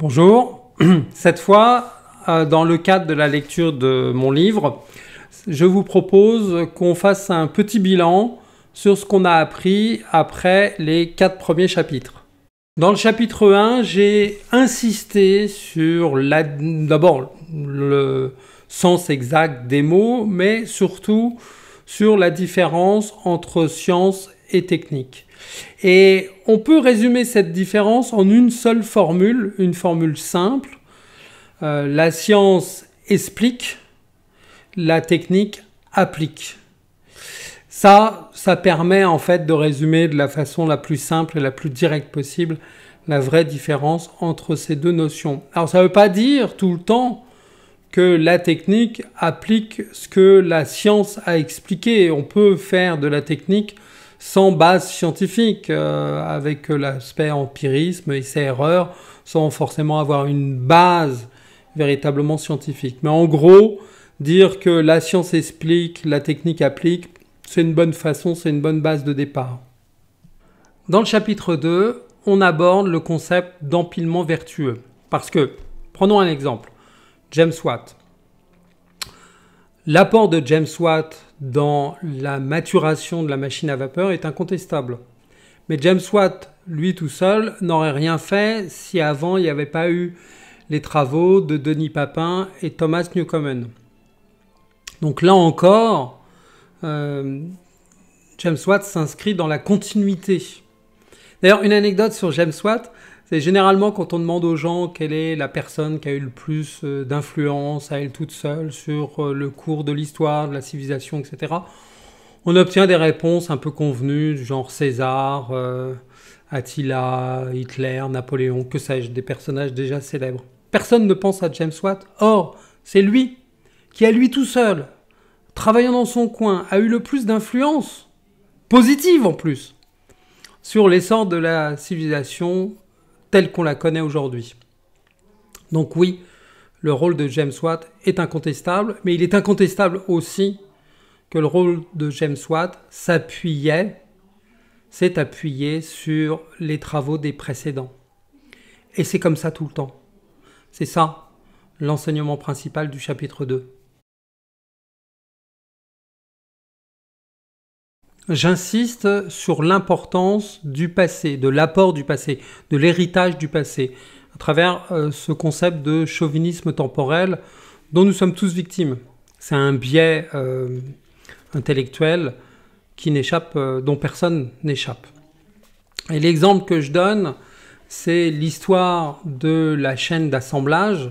Bonjour. Cette fois, euh, dans le cadre de la lecture de mon livre, je vous propose qu'on fasse un petit bilan sur ce qu'on a appris après les quatre premiers chapitres. Dans le chapitre 1, j'ai insisté sur d'abord le sens exact des mots, mais surtout sur la différence entre science et technique. Et on peut résumer cette différence en une seule formule, une formule simple. Euh, la science explique, la technique applique. Ça, ça permet en fait de résumer de la façon la plus simple et la plus directe possible la vraie différence entre ces deux notions. Alors ça ne veut pas dire tout le temps que la technique applique ce que la science a expliqué. On peut faire de la technique sans base scientifique, euh, avec euh, l'aspect empirisme, et ses erreurs, sans forcément avoir une base véritablement scientifique. Mais en gros, dire que la science explique, la technique applique, c'est une bonne façon, c'est une bonne base de départ. Dans le chapitre 2, on aborde le concept d'empilement vertueux. Parce que, prenons un exemple, James Watt. L'apport de James Watt dans la maturation de la machine à vapeur est incontestable. Mais James Watt, lui tout seul, n'aurait rien fait si avant il n'y avait pas eu les travaux de Denis Papin et Thomas Newcomen. Donc là encore, euh, James Watt s'inscrit dans la continuité. D'ailleurs, une anecdote sur James Watt, c'est généralement quand on demande aux gens quelle est la personne qui a eu le plus euh, d'influence à elle toute seule sur euh, le cours de l'histoire, de la civilisation, etc. On obtient des réponses un peu convenues, genre César, euh, Attila, Hitler, Napoléon, que sais-je, des personnages déjà célèbres. Personne ne pense à James Watt. Or, c'est lui qui, à lui tout seul, travaillant dans son coin, a eu le plus d'influence, positive en plus, sur l'essor de la civilisation telle qu'on la connaît aujourd'hui. Donc oui, le rôle de James Watt est incontestable, mais il est incontestable aussi que le rôle de James Watt s'appuyait, s'est appuyé sur les travaux des précédents. Et c'est comme ça tout le temps. C'est ça l'enseignement principal du chapitre 2. J'insiste sur l'importance du passé, de l'apport du passé, de l'héritage du passé, à travers euh, ce concept de chauvinisme temporel dont nous sommes tous victimes. C'est un biais euh, intellectuel qui n'échappe, euh, dont personne n'échappe. Et l'exemple que je donne, c'est l'histoire de la chaîne d'assemblage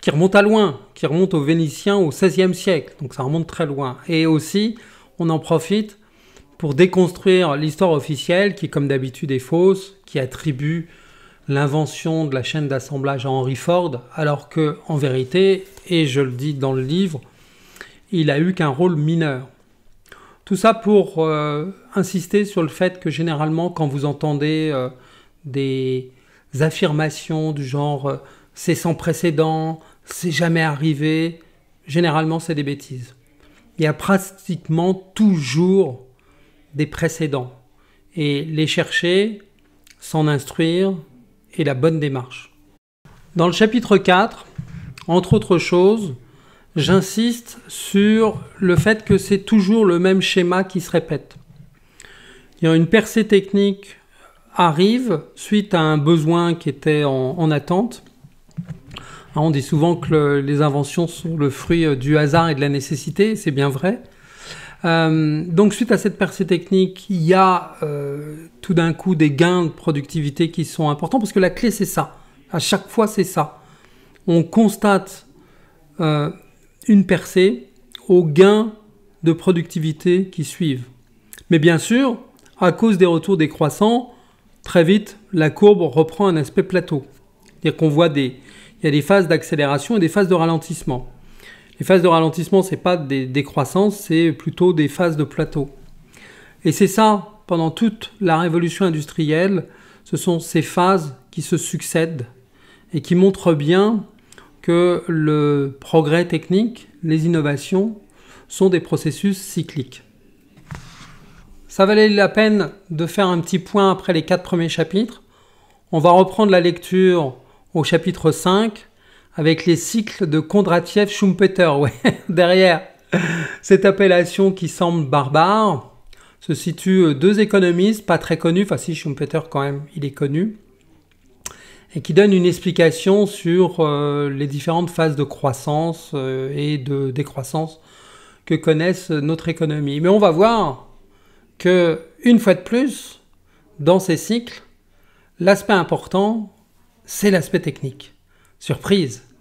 qui remonte à loin, qui remonte aux Vénitiens au XVIe siècle, donc ça remonte très loin. Et aussi, on en profite pour déconstruire l'histoire officielle qui, comme d'habitude, est fausse, qui attribue l'invention de la chaîne d'assemblage à Henry Ford, alors que, en vérité, et je le dis dans le livre, il a eu qu'un rôle mineur. Tout ça pour euh, insister sur le fait que généralement, quand vous entendez euh, des affirmations du genre euh, c'est sans précédent, c'est jamais arrivé, généralement c'est des bêtises. Il y a pratiquement toujours des précédents et les chercher, s'en instruire est la bonne démarche. Dans le chapitre 4, entre autres choses, j'insiste sur le fait que c'est toujours le même schéma qui se répète. Une percée technique arrive suite à un besoin qui était en, attente. Ah, on dit souvent que les inventions sont le fruit euh, du hasard et de la nécessité, c'est bien vrai. Euh, donc suite à cette percée technique, il y a euh, tout d'un coup des gains de productivité qui sont importants parce que la clé c'est ça. À chaque fois c'est ça. On constate euh, une percée aux gains de productivité qui suivent. Mais bien sûr, à cause des retours décroissants, très vite la courbe reprend un aspect plateau. C'est-à-dire qu'on voit il y a des phases d'accélération et des phases de ralentissement. Les phases de ralentissement, n'est pas des décroissances, c'est plutôt des phases de plateau. Et c'est ça, pendant toute la révolution industrielle, ce sont ces phases qui se succèdent et qui montrent bien que le progrès technique, les innovations, sont des processus cycliques. Ça valait la peine de faire un petit point après les quatre premiers chapitres. On va reprendre la lecture au chapitre 5 avec les cycles de Kondratiev-Schumpeter, derrière. Cette appellation qui semble barbare se situent euh, deux économistes pas très connus, enfin si Schumpeter quand même, il est connu, et qui donnent une explication sur euh, les différentes phases de croissance euh, et de décroissance que connaissent notre économie. Mais on va voir que une fois de plus, dans ces cycles, l'aspect important, c'est l'aspect technique. Surprise